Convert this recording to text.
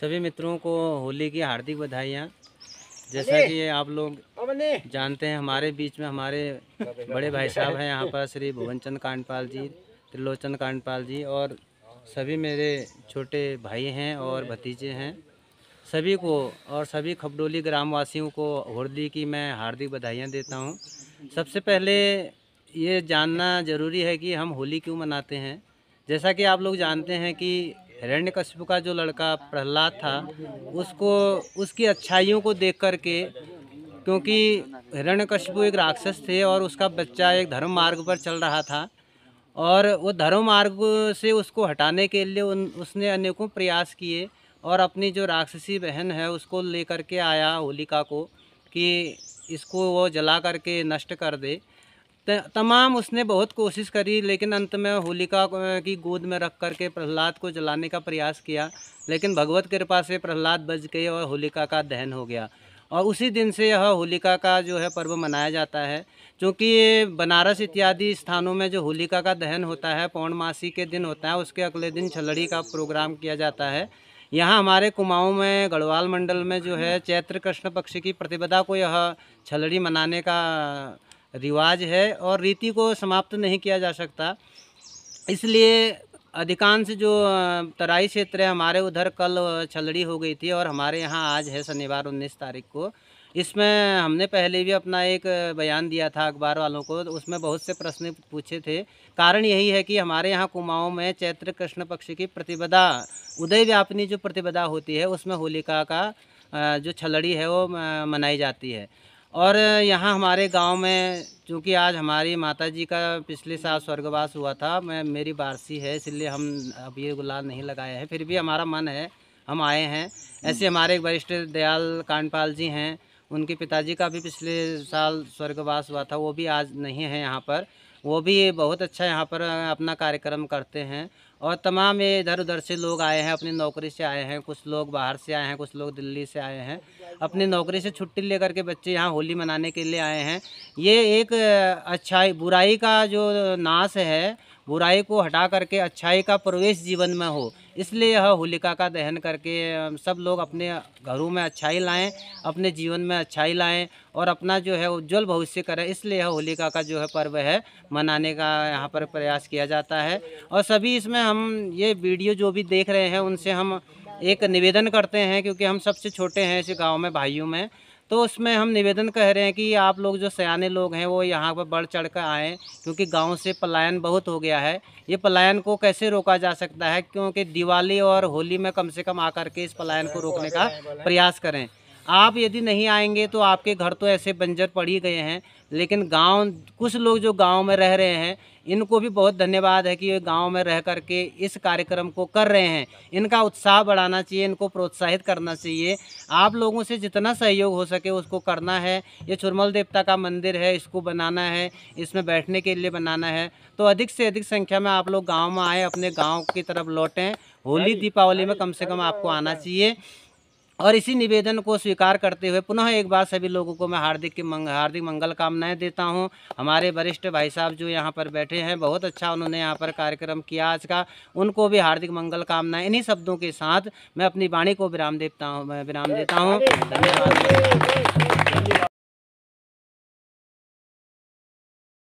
सभी मित्रों को होली की हार्दिक बधाइयाँ जैसा कि आप लोग जानते हैं हमारे बीच में हमारे बड़े भाई साहब हैं यहाँ पर श्री भुवन चंद कांडपाल जी त्रिलोचन कांडपाल जी और सभी मेरे छोटे भाई हैं और भतीजे हैं सभी को और सभी खपडोली ग्रामवासियों को होली की मैं हार्दिक बधाइयाँ देता हूँ सबसे पहले ये जानना ज़रूरी है कि हम होली क्यों मनाते हैं जैसा कि आप लोग जानते हैं कि कश्यप का जो लड़का प्रहलाद था उसको उसकी अच्छाइयों को देख कर के क्योंकि कश्यप एक राक्षस थे और उसका बच्चा एक धर्म मार्ग पर चल रहा था और वो धर्म मार्ग से उसको हटाने के लिए उन उसने अनेकों प्रयास किए और अपनी जो राक्षसी बहन है उसको लेकर के आया होलिका को कि इसको वो जला करके नष्ट कर दे तमाम उसने बहुत कोशिश करी लेकिन अंत में होलिका की गोद में रख करके प्रहलाद को जलाने का प्रयास किया लेकिन भगवत कृपा से प्रहलाद बच गए और होलिका का दहन हो गया और उसी दिन से यह होलिका का जो है पर्व मनाया जाता है क्योंकि बनारस इत्यादि स्थानों में जो होलिका का दहन होता है पौर्णमासी के दिन होता है उसके अगले दिन छलड़ी का प्रोग्राम किया जाता है यहाँ हमारे कुमाऊँ में गढ़वाल मंडल में जो है चैत्र कृष्ण पक्ष की प्रतिपदा को यह छलड़ी मनाने का रिवाज है और रीति को समाप्त नहीं किया जा सकता इसलिए अधिकांश जो तराई क्षेत्र है हमारे उधर कल छलड़ी हो गई थी और हमारे यहाँ आज है शनिवार 19 तारीख को इसमें हमने पहले भी अपना एक बयान दिया था अखबार वालों को उसमें बहुत से प्रश्न पूछे थे कारण यही है कि हमारे यहाँ कुमाऊँ में चैत्र कृष्ण पक्ष की प्रतिपदा उदय व्यापनी जो प्रतिपदा होती है उसमें होलिका का जो छलड़ी है वो मनाई जाती है और यहाँ हमारे गांव में चूँकि आज हमारी माता जी का पिछले साल स्वर्गवास हुआ था मैं मेरी बारसी है इसलिए हम अब ये गुलाल नहीं लगाए हैं फिर भी हमारा मन है हम आए हैं ऐसे हमारे एक वरिष्ठ दयाल कांडपाल जी हैं उनके पिताजी का भी पिछले साल स्वर्गवास हुआ था वो भी आज नहीं है यहाँ पर वो भी बहुत अच्छा यहाँ पर अपना कार्यक्रम करते हैं और तमाम ये इधर उधर से लोग आए हैं अपनी नौकरी से आए हैं कुछ लोग बाहर से आए हैं कुछ लोग दिल्ली से आए हैं अपनी नौकरी से छुट्टी लेकर के बच्चे यहाँ होली मनाने के लिए आए हैं ये एक अच्छाई बुराई का जो नाश है बुराई को हटा करके अच्छाई का प्रवेश जीवन में हो इसलिए यह होलिका का दहन करके सब लोग अपने घरों में अच्छाई लाएं अपने जीवन में अच्छाई लाएं और अपना जो है उज्जवल भविष्य करें इसलिए यह होलिका का जो है पर्व है मनाने का यहाँ पर प्रयास किया जाता है और सभी इसमें हम ये वीडियो जो भी देख रहे हैं उनसे हम एक निवेदन करते हैं क्योंकि हम सबसे छोटे हैं इस गाँव में भाइयों में तो उसमें हम निवेदन कह रहे हैं कि आप लोग जो सयाने लोग हैं वो यहाँ पर बढ़ चढ़ कर आएँ क्योंकि गाँव से पलायन बहुत हो गया है ये पलायन को कैसे रोका जा सकता है क्योंकि दिवाली और होली में कम से कम आकर के इस पलायन को रोकने का प्रयास करें आप यदि नहीं आएंगे तो आपके घर तो ऐसे बंजर पड़ ही गए हैं लेकिन गांव कुछ लोग जो गांव में रह रहे हैं इनको भी बहुत धन्यवाद है कि ये गांव में रह करके इस कार्यक्रम को कर रहे हैं इनका उत्साह बढ़ाना चाहिए इनको प्रोत्साहित करना चाहिए आप लोगों से जितना सहयोग हो सके उसको करना है ये चुरमल देवता का मंदिर है इसको बनाना है इसमें बैठने के लिए बनाना है तो अधिक से अधिक संख्या में आप लोग गाँव में आएँ अपने गाँव की तरफ लौटें होली दीपावली में कम से कम आपको आना चाहिए और इसी निवेदन को स्वीकार करते हुए पुनः एक बार सभी लोगों को मैं हार्दिक की मंग हार्दिक मंगल कामनाएं देता हूं हमारे वरिष्ठ भाई साहब जो यहां पर बैठे हैं बहुत अच्छा उन्होंने यहां पर कार्यक्रम किया आज का उनको भी हार्दिक मंगल कामनाएं इन्हीं शब्दों के साथ मैं अपनी वाणी को विराम देता हूँ विराम देता हूँ धन्यवाद